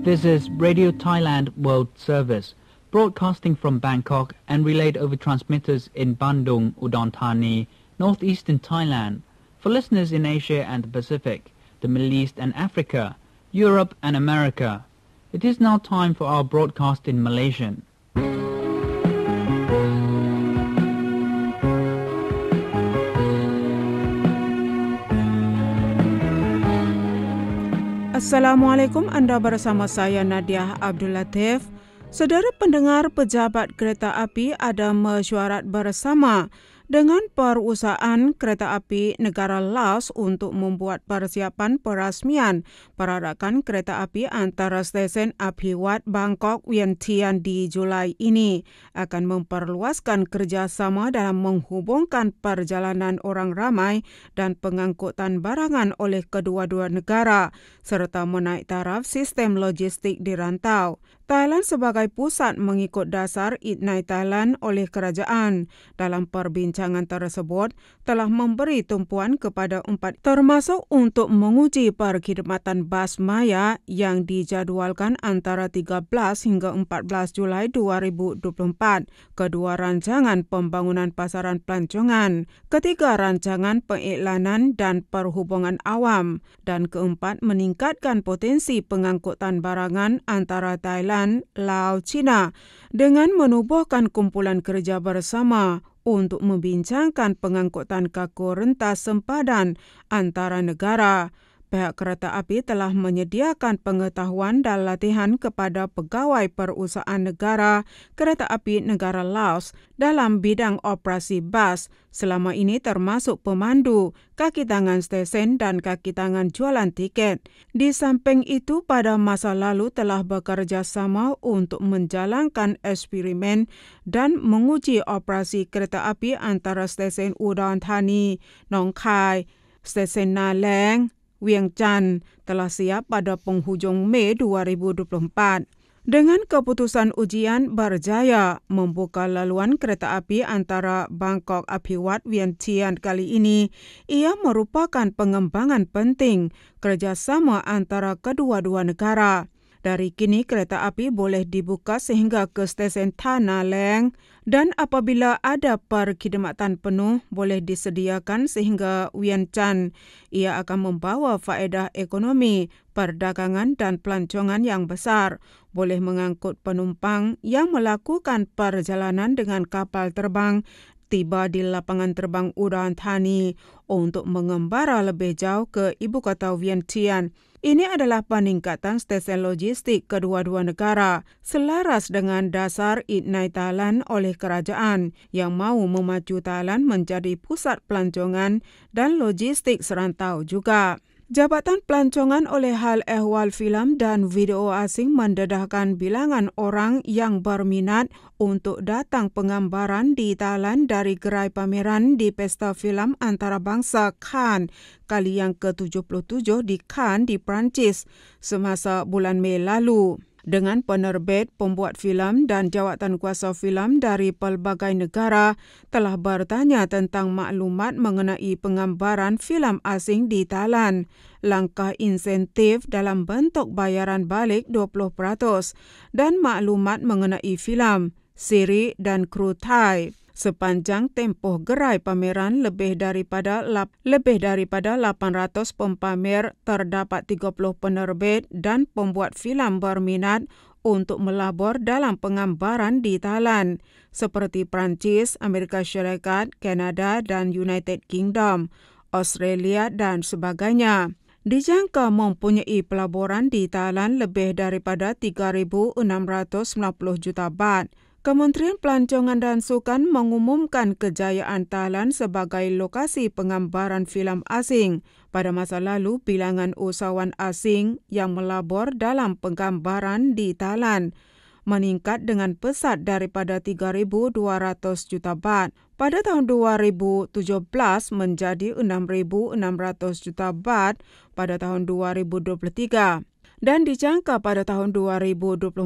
This is Radio Thailand World Service, broadcasting from Bangkok and relayed over transmitters in Bandung, Udon Thani, northeastern Thailand. For listeners in Asia and the Pacific, the Middle East and Africa, Europe and America. It is now time for our broadcast in Malaysian. Assalamualaikum anda bersama saya Nadia Abdul Latif. Saudara pendengar pejabat kereta api ada mesyuarat bersama dengan perusahaan kereta api negara Laos untuk membuat persiapan perasmian peradakan kereta api antara stesen Abhiwat Bangkok Vientiane di Julai ini akan memperluaskan kerjasama dalam menghubungkan perjalanan orang ramai dan pengangkutan barangan oleh kedua-dua negara serta menaik taraf sistem logistik di rantau. Thailand sebagai pusat mengikut dasar Itnai Thailand oleh kerajaan dalam perbincangan rancangan tersebut telah memberi tumpuan kepada empat termasuk untuk menguji perkhidmatan bas maya yang dijadualkan antara 13 hingga 14 Julai 2024. Kedua rancangan pembangunan pasaran pelancongan, ketiga rancangan pengiklanan dan perhubungan awam, dan keempat meningkatkan potensi pengangkutan barangan antara Thailand, Laos, China dengan menubuhkan kumpulan kerja bersama untuk membincangkan pengangkutan kaku rentas sempadan antara negara. Pihak kereta api telah menyediakan pengetahuan dan latihan kepada pegawai perusahaan negara kereta api negara Laos dalam bidang operasi bas selama ini termasuk pemandu, kaki tangan stesen dan kaki tangan jualan tiket. Di samping itu, pada masa lalu telah bekerja sama untuk menjalankan eksperimen dan menguji operasi kereta api antara stesen Udon Thani, Nong Kai, Stesen Naleng, Chan telah siap pada penghujung Mei 2024. Dengan keputusan ujian Barjaya membuka laluan kereta api antara Bangkok Apiwat Vientiane kali ini, ia merupakan pengembangan penting kerjasama antara kedua-dua negara. Dari kini kereta api boleh dibuka sehingga ke stesen Tanah Leng dan apabila ada perkhidmatan penuh boleh disediakan sehingga Wian Chan. Ia akan membawa faedah ekonomi, perdagangan dan pelancongan yang besar. Boleh mengangkut penumpang yang melakukan perjalanan dengan kapal terbang tiba di lapangan terbang Udan Thani untuk mengembara lebih jauh ke ibu kota Vientiane. Ini adalah peningkatan stesen logistik kedua-dua negara selaras dengan dasar Ignai Talan oleh kerajaan yang mau memacu Talan menjadi pusat pelancongan dan logistik serantau juga. Jabatan Pelancongan oleh Hal Ehwal Film dan Video Asing mendedahkan bilangan orang yang berminat untuk datang penggambaran di talan dari gerai pameran di Pesta Film Antarabangsa Cannes kali yang ke-77 di Cannes di Perancis semasa bulan Mei lalu dengan penerbit, pembuat filem dan jawatan kuasa filem dari pelbagai negara telah bertanya tentang maklumat mengenai penggambaran filem asing di Thailand, Langkah insentif dalam bentuk bayaran balik 20% dan maklumat mengenai filem, siri dan kru Thai sepanjang tempoh gerai pameran lebih daripada lebih daripada 800 pempamer terdapat 30 penerbit dan pembuat filem berminat untuk melabur dalam penggambaran di talan seperti Perancis, Amerika Syarikat, Kanada dan United Kingdom, Australia dan sebagainya. Dijangka mempunyai pelaburan di talan lebih daripada 3,690 juta baht Kementerian Pelancongan dan Sukan mengumumkan kejayaan Thailand sebagai lokasi pengambaran filem asing. Pada masa lalu, bilangan usahawan asing yang melabur dalam penggambaran di Thailand meningkat dengan pesat daripada 3200 juta baht pada tahun 2017 menjadi 6600 juta baht pada tahun 2023. dan dijangka pada tahun 2024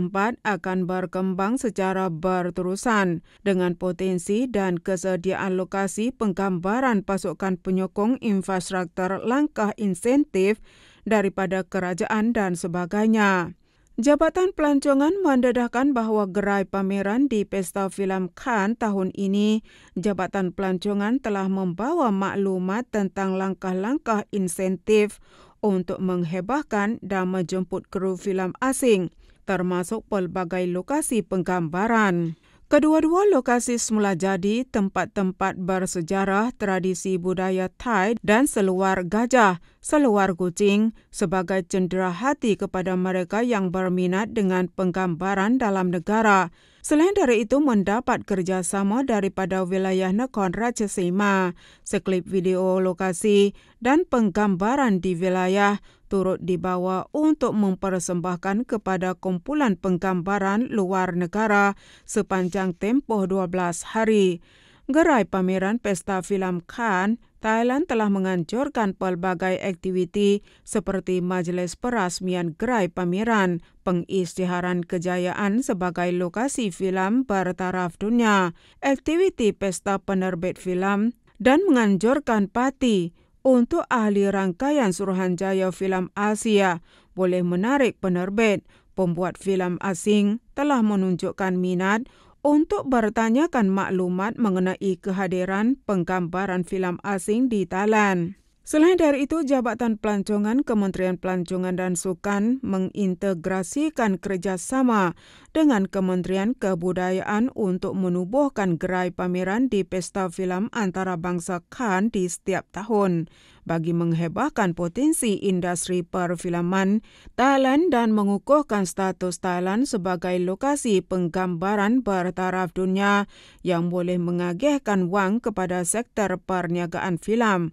akan berkembang secara berterusan dengan potensi dan kesediaan lokasi penggambaran pasukan penyokong infrastruktur langkah insentif daripada kerajaan dan sebagainya. Jabatan Pelancongan mendedahkan bahwa gerai pameran di Pesta Film Cannes tahun ini, Jabatan Pelancongan telah membawa maklumat tentang langkah-langkah insentif untuk menghebahkan dan menjemput kru filem asing termasuk pelbagai lokasi penggambaran. Kedua-dua lokasi semula jadi tempat-tempat bersejarah tradisi budaya Thai dan seluar gajah, seluar kucing sebagai cendera hati kepada mereka yang berminat dengan penggambaran dalam negara. Selain dari itu mendapat kerjasama daripada wilayah Nekon Rajasima, seklip video lokasi dan penggambaran di wilayah turut dibawa untuk mempersembahkan kepada kumpulan penggambaran luar negara sepanjang tempoh 12 hari. Gerai pameran Pesta Filem Khan, Thailand telah menganjurkan pelbagai aktiviti seperti majlis perasmian gerai pameran, pengisytiharan kejayaan sebagai lokasi filem bertaraf dunia, aktiviti pesta penerbit filem, dan menganjurkan parti untuk ahli rangkaian Suruhanjaya Film Asia boleh menarik penerbit. Pembuat filem asing telah menunjukkan minat untuk bertanyakan maklumat mengenai kehadiran penggambaran filem asing di Thailand. Selain dari itu, Jabatan Pelancongan Kementerian Pelancongan dan Sukan mengintegrasikan kerjasama dengan Kementerian Kebudayaan untuk menubuhkan gerai pameran di Pesta Film Antara Bangsa Khan di setiap tahun bagi menghebahkan potensi industri perfilman Thailand dan mengukuhkan status Thailand sebagai lokasi penggambaran bertaraf dunia yang boleh mengagihkan wang kepada sektor perniagaan filem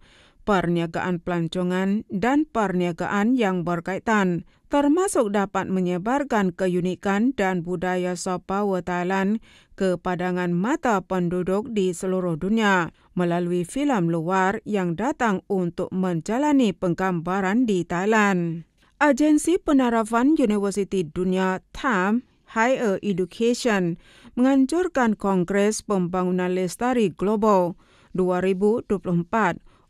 perniagaan pelancongan dan perniagaan yang berkaitan, termasuk dapat menyebarkan keunikan dan budaya Sopawa Thailand ke padangan mata penduduk di seluruh dunia melalui filem luar yang datang untuk menjalani penggambaran di Thailand. Agensi Penarafan Universiti Dunia TAM Higher Education menghancurkan Kongres Pembangunan Lestari Global 2024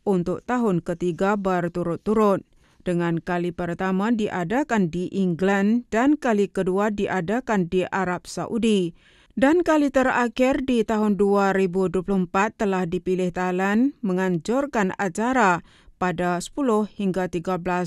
untuk tahun ketiga berturut-turut dengan kali pertama diadakan di England dan kali kedua diadakan di Arab Saudi. Dan kali terakhir di tahun 2024 telah dipilih talan menganjurkan acara pada 10 hingga 13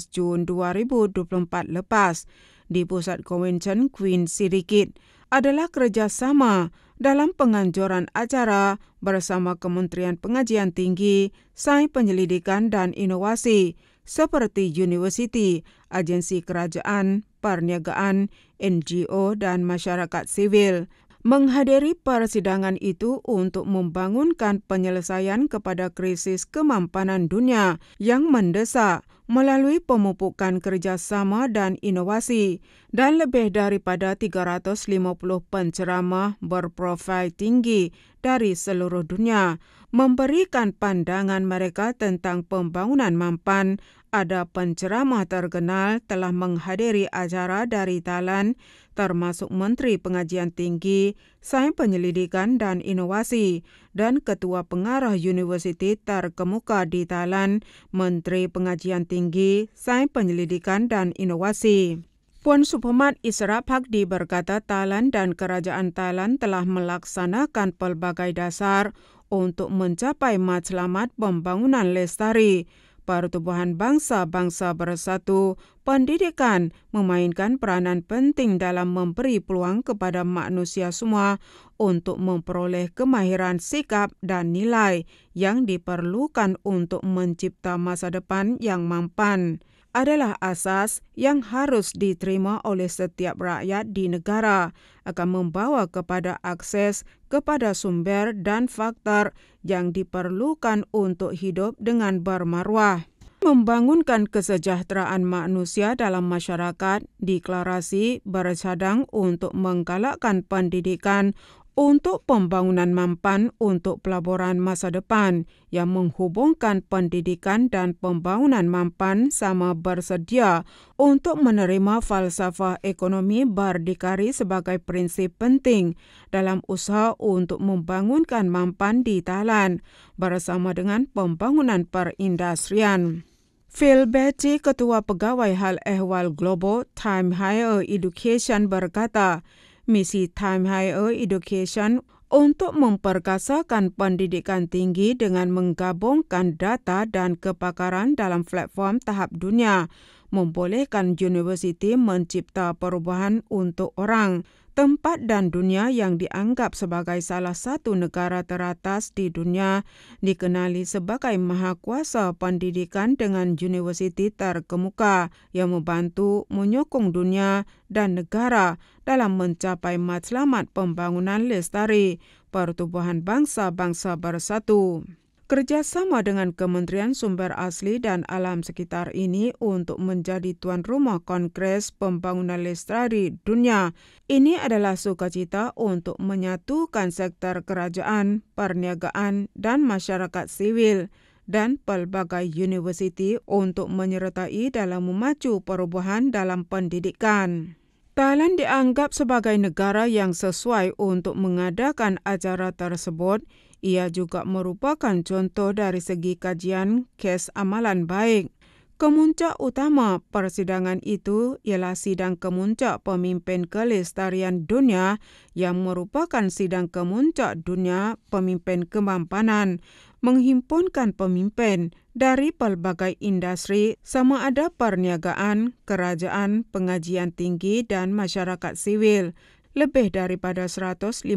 Jun 2024 lepas di pusat konvensyen Queen Sirikit adalah kerjasama dalam penganjuran acara bersama Kementerian Pengajian Tinggi, Sains Penyelidikan dan Inovasi seperti University, Agensi Kerajaan, Perniagaan, NGO, dan Masyarakat Sivil. Menghadiri persidangan itu untuk membangunkan penyelesaian kepada krisis kemampanan dunia yang mendesak melalui pemupukan kerjasama dan inovasi dan lebih daripada 350 penceramah berprofil tinggi dari seluruh dunia memberikan pandangan mereka tentang pembangunan mampan ada penceramah terkenal telah menghadiri acara dari Thailand termasuk Menteri Pengajian Tinggi, Sains Penyelidikan dan Inovasi, dan Ketua Pengarah University terkemuka di Thailand, Menteri Pengajian Tinggi, Sains Penyelidikan dan Inovasi. Puan Supomat Isra Bhakdi berkata Thailand dan Kerajaan Thailand telah melaksanakan pelbagai dasar untuk mencapai matlamat pembangunan lestari Pertubuhan Bangsa-Bangsa Bersatu, pendidikan memainkan peranan penting dalam memberi peluang kepada manusia semua untuk memperoleh kemahiran sikap dan nilai yang diperlukan untuk mencipta masa depan yang mampan adalah asas yang harus diterima oleh setiap rakyat di negara akan membawa kepada akses kepada sumber dan faktor yang diperlukan untuk hidup dengan bermaruah. Membangunkan kesejahteraan manusia dalam masyarakat, deklarasi bercadang untuk menggalakkan pendidikan untuk pembangunan mampan untuk pelaburan masa depan yang menghubungkan pendidikan dan pembangunan mampan sama bersedia untuk menerima falsafah ekonomi berdikari sebagai prinsip penting dalam usaha untuk membangunkan mampan di Thailand bersama dengan pembangunan perindustrian. Phil Betty, Ketua Pegawai Hal Ehwal Global Time Higher Education berkata, misi Time Higher Education untuk memperkasakan pendidikan tinggi dengan menggabungkan data dan kepakaran dalam platform tahap dunia, membolehkan universiti mencipta perubahan untuk orang tempat dan dunia yang dianggap sebagai salah satu negara teratas di dunia dikenali sebagai maha kuasa pendidikan dengan universiti terkemuka yang membantu menyokong dunia dan negara dalam mencapai matlamat pembangunan lestari pertubuhan bangsa-bangsa bersatu. Kerjasama dengan Kementerian Sumber Asli dan Alam Sekitar ini untuk menjadi tuan rumah Kongres Pembangunan Lestari Dunia. Ini adalah sukacita untuk menyatukan sektor kerajaan, perniagaan dan masyarakat sivil dan pelbagai universiti untuk menyertai dalam memacu perubahan dalam pendidikan. Thailand dianggap sebagai negara yang sesuai untuk mengadakan acara tersebut, ia juga merupakan contoh dari segi kajian kes amalan baik. Kemuncak utama persidangan itu ialah sidang kemuncak pemimpin kelestarian dunia yang merupakan sidang kemuncak dunia pemimpin kemampanan menghimpunkan pemimpin dari pelbagai industri sama ada perniagaan, kerajaan, pengajian tinggi dan masyarakat sivil. Lebih daripada 150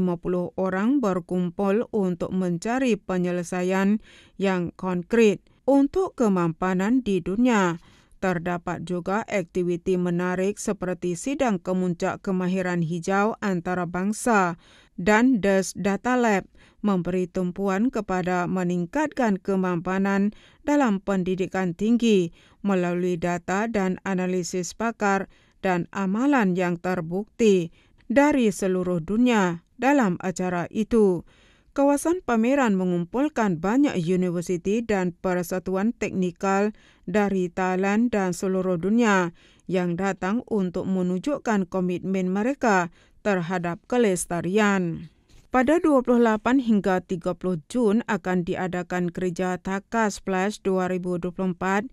orang berkumpul untuk mencari penyelesaian yang konkret untuk kemampanan di dunia. Terdapat juga aktiviti menarik seperti sidang kemuncak kemahiran hijau antara bangsa dan DES Data Lab memberi tumpuan kepada meningkatkan kemampanan dalam pendidikan tinggi melalui data dan analisis pakar dan amalan yang terbukti dari seluruh dunia dalam acara itu. Kawasan pameran mengumpulkan banyak universiti dan persatuan teknikal dari Thailand dan seluruh dunia yang datang untuk menunjukkan komitmen mereka terhadap kelestarian. Pada 28 hingga 30 Jun akan diadakan kerja Takas Splash 2024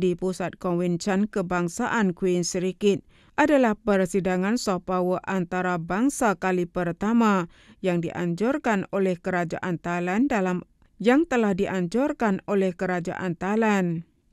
di Pusat Konvensyen Kebangsaan Queen Serikit adalah persidangan soft power antara bangsa kali pertama yang dianjurkan oleh Kerajaan Thailand dalam yang telah dianjurkan oleh Kerajaan Thailand.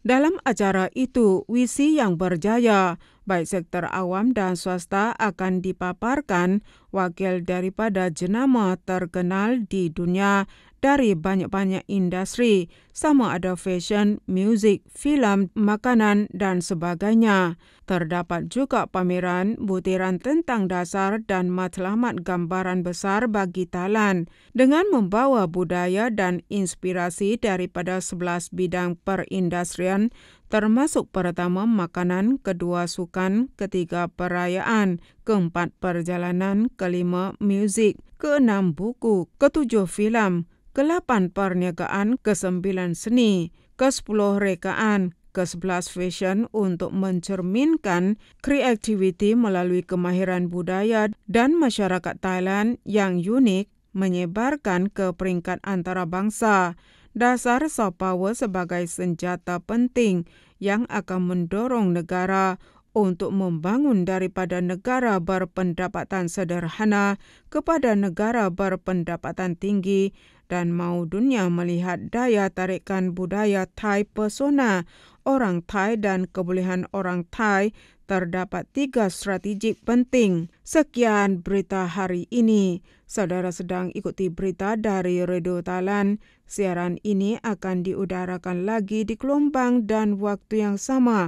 Dalam acara itu, visi yang berjaya, baik sektor awam dan swasta akan dipaparkan wakil daripada jenama terkenal di dunia dari banyak-banyak industri sama ada fashion, muzik, filem, makanan dan sebagainya. Terdapat juga pameran butiran tentang dasar dan matlamat gambaran besar bagi talan dengan membawa budaya dan inspirasi daripada 11 bidang perindustrian termasuk pertama makanan, kedua sukan, ketiga perayaan, keempat perjalanan, kelima muzik, keenam buku, ketujuh filem, ke-8 perniagaan, ke-9 seni, ke-10 rekaan, ke-11 fashion untuk mencerminkan kreativiti melalui kemahiran budaya dan masyarakat Thailand yang unik menyebarkan ke peringkat antarabangsa. Dasar soft sebagai senjata penting yang akan mendorong negara untuk membangun daripada negara berpendapatan sederhana kepada negara berpendapatan tinggi dan mau dunia melihat daya tarikan budaya Thai pesona. Orang Thai dan kebolehan orang Thai terdapat tiga strategik penting. Sekian berita hari ini. Saudara sedang ikuti berita dari Radio Talan. Siaran ini akan diudarakan lagi di gelombang dan waktu yang sama